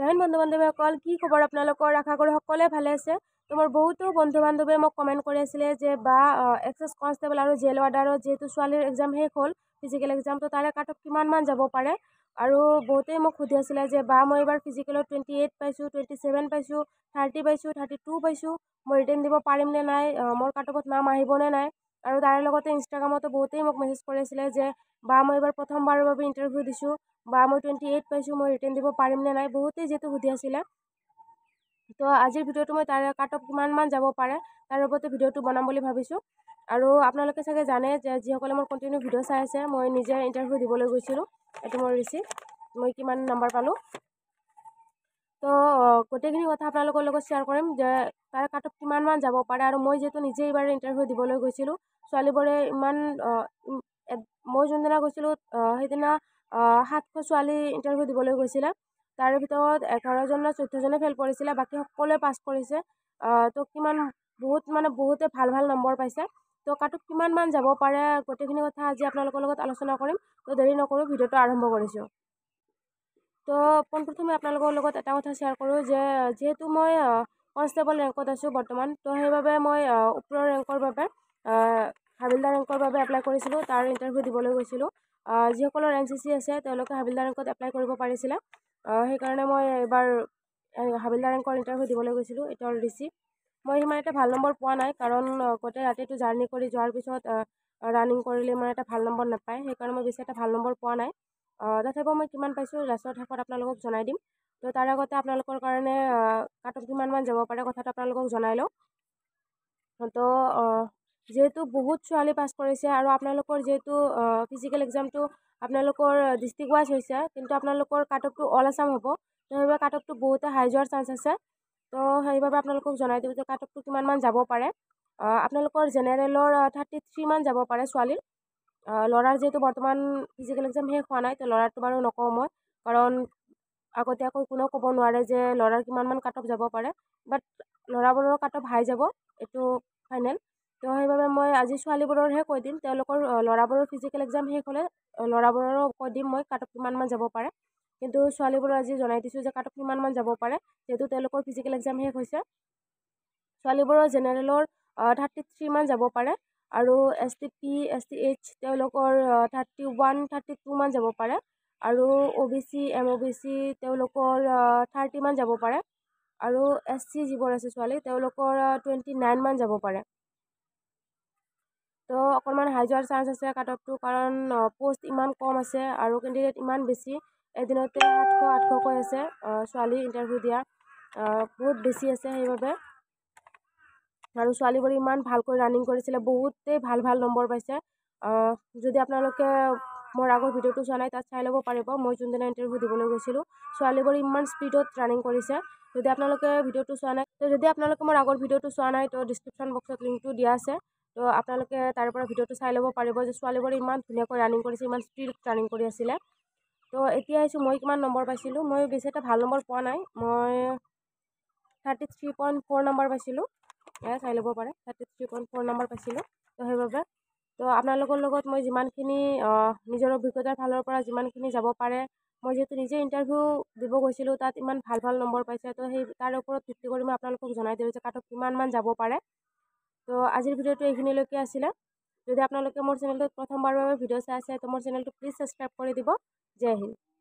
জাহিন বন্ধু বান্ধৱীসকল কি খবৰ আপোনালোকৰ আশা কৰোঁ সকলোৱে ভালে আছে তো মোৰ বহুতো বন্ধু বান্ধৱীয়ে মোক কমেণ্ট কৰি আছিলে যে বা এক্সেছ কনষ্টেবল আৰু জেল ৱাৰ্ডাৰত যিহেতু ছোৱালীৰ এক্সাম শেষ হ'ল ফিজিকেল এক্সাম তো তাৰে কাটক কিমানমান যাব পাৰে আৰু বহুতেই মোক সুধি আছিলে যে বা মই এইবাৰ ফিজিকেলত টুৱেণ্টি এইট পাইছোঁ টুৱেণ্টি ছেভেন পাইছোঁ থাৰ্টি পাইছোঁ থাৰ্টি টু পাইছোঁ মই ৰিটাৰ্ণ দিব পাৰিমনে নাই মোৰ কাটকত নাম আহিবনে নাই আৰু তাৰে লগতে ইনষ্টাগ্ৰামতো বহুতেই মোক মেছেজ কৰিছিলে যে বা মই এইবাৰ প্ৰথমবাৰৰ বাবে ইণ্টাৰভিউ দিছোঁ বা মই টুৱেণ্টি এইট পাইছোঁ মই ৰিটাৰ্ণ দিব পাৰিমনে নাই বহুতেই যিহেতু সুধি আছিলে তো আজিৰ ভিডিঅ'টো মই তাৰে কাট অফ কিমানমান যাব পাৰে তাৰ ওপৰতে ভিডিঅ'টো বনাম বুলি ভাবিছোঁ আৰু আপোনালোকে চাগে জানে যে যিসকলে মোৰ কণ্টিনিউ ভিডিঅ' চাই আছে মই নিজে ইণ্টাৰভিউ দিবলৈ গৈছিলোঁ এইটো মই ৰিচিভ মই কিমান নম্বৰ পালোঁ তো গোটেইখিনি কথা আপোনালোকৰ লগত শ্বেয়াৰ কৰিম যে তাৰ কাটত কিমানমান যাব পাৰে আৰু মই যিহেতু নিজে এইবাৰ ইণ্টাৰভিউ দিবলৈ গৈছিলোঁ ছোৱালীবোৰে ইমান মই যোনদিনা গৈছিলোঁ সেইদিনা সাতশ ছোৱালী ইণ্টাৰভিউ দিবলৈ গৈছিলে তাৰে ভিতৰত এঘাৰজন নে চৈধ্যজনে ফেইল কৰিছিলে বাকী সকলোৱে পাছ কৰিছে তো কিমান বহুত মানে বহুতে ভাল ভাল নম্বৰ পাইছে তো কাটত কিমানমান যাব পাৰে গোটেইখিনি কথা আজি আপোনালোকৰ লগত আলোচনা কৰিম তো দেৰি নকৰোঁ ভিডিঅ'টো আৰম্ভ কৰিছোঁ তো পোনপ্ৰথমে আপোনালোকৰ লগত এটা কথা শ্বেয়াৰ কৰোঁ যে যিহেতু মই কনষ্টেবল ৰেংকত আছোঁ বৰ্তমান তো সেইবাবে মই ওপৰৰ ৰেংকৰ বাবে হাবিলদাৰ ৰেংকৰ বাবে এপ্লাই কৰিছিলোঁ তাৰ ইণ্টাৰভিউ দিবলৈ গৈছিলোঁ যিসকলৰ এন চি চি আছে তেওঁলোকে হাবিলদাৰ ৰেংকত এপ্লাই কৰিব পাৰিছিলে সেইকাৰণে মই এইবাৰ হাবিলদাৰ ৰেংকৰ ইণ্টাৰভিউ দিবলৈ গৈছিলোঁ এইটো এল ডি চি মই সিমান এটা ভাল নম্বৰ পোৱা নাই কাৰণ গোটেই ৰাতিটো জাৰ্ণি কৰি যোৱাৰ পিছত ৰাণিং কৰিলে ইমান এটা ভাল নম্বৰ নাপায় সেইকাৰণে মই বেছি এটা ভাল নম্বৰ পোৱা নাই নাথাকো মই কিমান পাইছোঁ লাষ্টৰ শেষত আপোনালোকক জনাই দিম তো তাৰ আগতে আপোনালোকৰ কাৰণে কাটত কিমানমান যাব পাৰে কথাটো আপোনালোকক জনাই লওঁ তো যিহেতু বহুত ছোৱালী পাছ কৰিছে আৰু আপোনালোকৰ যিহেতু ফিজিকেল এক্সামটো আপোনালোকৰ ডিষ্ট্ৰিক্ট ৱাইজ হৈছে কিন্তু আপোনালোকৰ কাটকটো অল আছাম হ'ব তো সেইবাবে কাটকটো বহুতে হাই যোৱাৰ চান্স আছে তো সেইবাবে আপোনালোকক জনাই দিওঁ যে কাটকটো কিমানমান যাব পাৰে আপোনালোকৰ জেনেৰেলৰ থাৰ্টি থ্ৰীমান যাব পাৰে ছোৱালীৰ ল'ৰাৰ যিহেতু বৰ্তমান ফিজিকেল এক্সাম শেষ হোৱা নাই তো ল'ৰাটো বাৰু নকওঁ মই কাৰণ আগতীয়াকৈ কোনেও ক'ব নোৱাৰে যে ল'ৰাৰ কিমানমান কাট অফ যাব পাৰে বাট ল'ৰাবোৰৰ কাট অফ হাই যাব এইটো ফাইনেল তো সেইবাবে মই আজি ছোৱালীবোৰৰহে কৈ দিম তেওঁলোকৰ ল'ৰাবোৰৰ ফিজিকেল এক্সাম শেষ হ'লে ল'ৰাবোৰৰো কৈ দিম মই কাট অফ কিমানমান যাব পাৰে কিন্তু ছোৱালীবোৰৰ আজি জনাই দিছোঁ যে কাট অফ কিমানমান যাব পাৰে যিহেতু তেওঁলোকৰ ফিজিকেল এক্সাম শেষ হৈছে ছোৱালীবোৰৰ জেনেৰেলৰ থাৰ্টি থ্ৰীমান যাব পাৰে আৰু S T P S T H তেওঁলোকৰ থাৰ্টি ওৱান থাৰ্টি টু মান যাব পাৰে আৰু O' B C M O' B C তেওঁলোকৰ থাৰ্টি মান যাব পাৰে আৰু এছ চি যিবোৰ আছে ছোৱালী তেওঁলোকৰ টুৱেণ্টি নাইন মান যাব পাৰে তো অকণমান হাই যোৱাৰ চান্স আছে কাট অফটো কাৰণ প'ষ্ট ইমান কম আছে আৰু কেণ্ডিডেট ইমান বেছি এদিনতে আঠশ আঠশকৈ আছে ছোৱালী ইণ্টাৰভিউ দিয়া বহুত বেছি আছে সেইবাবে আৰু ছোৱালীবোৰে ইমান ভালকৈ ৰানিং কৰিছিলে বহুতেই ভাল ভাল নম্বৰ পাইছে যদি আপোনালোকে মোৰ আগৰ ভিডিঅ'টো চোৱা নাই তাত চাই ল'ব পাৰিব মই যোনদিনা ইণ্টাৰভিউ দিবলৈ গৈছিলোঁ ছোৱালীবোৰে ইমান স্পীডত ৰানিং কৰিছে যদি আপোনালোকে ভিডিঅ'টো চোৱা নাই তো যদি আপোনালোকে মোৰ আগৰ ভিডিঅ'টো চোৱা নাই তো ডিছক্ৰিপশ্যন বক্সত লিংকটো দিয়া আছে তো আপোনালোকে তাৰ পৰা ভিডিঅ'টো চাই ল'ব পাৰিব যে ছোৱালীবোৰে ইমান ধুনীয়াকৈ ৰানিং কৰিছে ইমান স্পীডত ৰানিং কৰি আছিলে তো এতিয়া আহিছোঁ মই কিমান নম্বৰ পাইছিলোঁ মই বেছি এটা ভাল নম্বৰ পোৱা নাই মই thirty three point four number পাইছিলোঁ সেয়া চাই ল'ব পাৰে thirty three point four number পাইছিলোঁ তো সেইবাবে তো আপোনালোকৰ লগত মই যিমানখিনি নিজৰ অভিজ্ঞতাৰ ফালৰ পৰা যিমানখিনি যাব পাৰে মই যিহেতু নিজে ইণ্টাৰভিউ দিব গৈছিলোঁ তাত ইমান ভাল ভাল নম্বৰ পাইছে তো সেই তাৰ ওপৰত ভিত্তি কৰি মই আপোনালোকক জনাই দিওঁ যে কাটক কিমানমান যাব পাৰে তো আজিৰ ভিডিঅ'টো এইখিনিলৈকে আছিলে যদি আপোনালোকে মোৰ চেনেলটোত প্ৰথমবাৰৰ বাবে ভিডিঅ' চাই আছে তো মোৰ চেনেলটো প্লিজ ছাবস্ক্ৰাইব কৰি দিব জয় হিন্দ